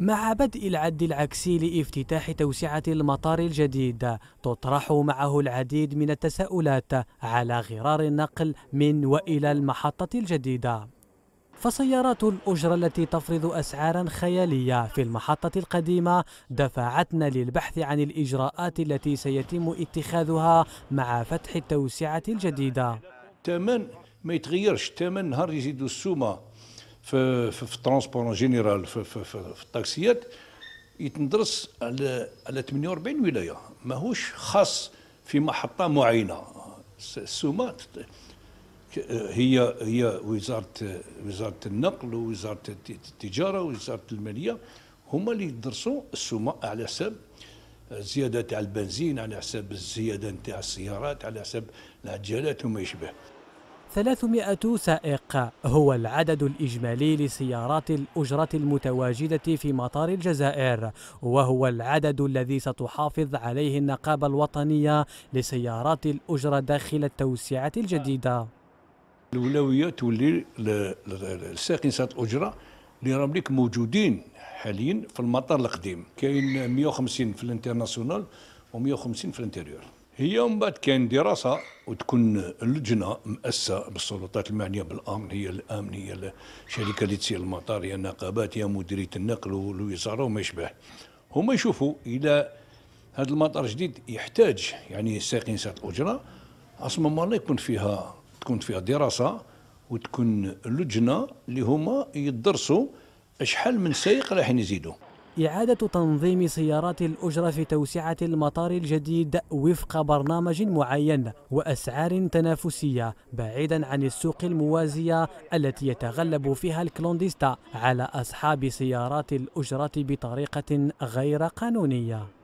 مع بدء العد العكسي لافتتاح توسعة المطار الجديد تطرح معه العديد من التساؤلات على غرار النقل من وإلى المحطة الجديدة فسيارات الأجرة التي تفرض أسعارا خيالية في المحطة القديمة دفعتنا للبحث عن الإجراءات التي سيتم اتخاذها مع فتح التوسعة الجديدة الثمن ما يتغيرش الثمن نهار يزيد السومة في في, في الترونسبور جينيرال في, في, في, في الطاكسيات يتندرس على على 48 ولايه ماهوش خاص في محطه معينه السومه هي هي وزاره وزاره النقل ووزاره التجاره ووزاره الماليه هما اللي يدرسوا السومه على حساب الزياده تاع البنزين على حساب الزياده تاع السيارات على حساب العجلات وما يشبه 300 سائق هو العدد الإجمالي لسيارات الأجرة المتواجدة في مطار الجزائر وهو العدد الذي ستحافظ عليه النقابة الوطنية لسيارات الأجرة داخل التوسعة الجديدة الأولوية تولي للساقين سيارات الأجرة اللي راهم موجودين حاليا في المطار القديم كاين 150 في الانترناسيونال و 150 في الانتيريور هي من بعد كاين دراسه وتكون اللجنه مؤسسه بالسلطات المعنيه بالامن هي الامن هي الشركه اللي تسير المطار هي النقابات هي مديريه النقل والوزاره وما يشبه هما يشوفوا الى هذا المطار الجديد يحتاج يعني ساقين سات الاجره اصلا ما يكون فيها تكون فيها دراسه وتكون اللجنه اللي هما يدرسوا شحال من سائق راح يزيدوا إعادة تنظيم سيارات الأجرة في توسعة المطار الجديد وفق برنامج معين وأسعار تنافسية بعيدا عن السوق الموازية التي يتغلب فيها الكلونديستا على أصحاب سيارات الأجرة بطريقة غير قانونية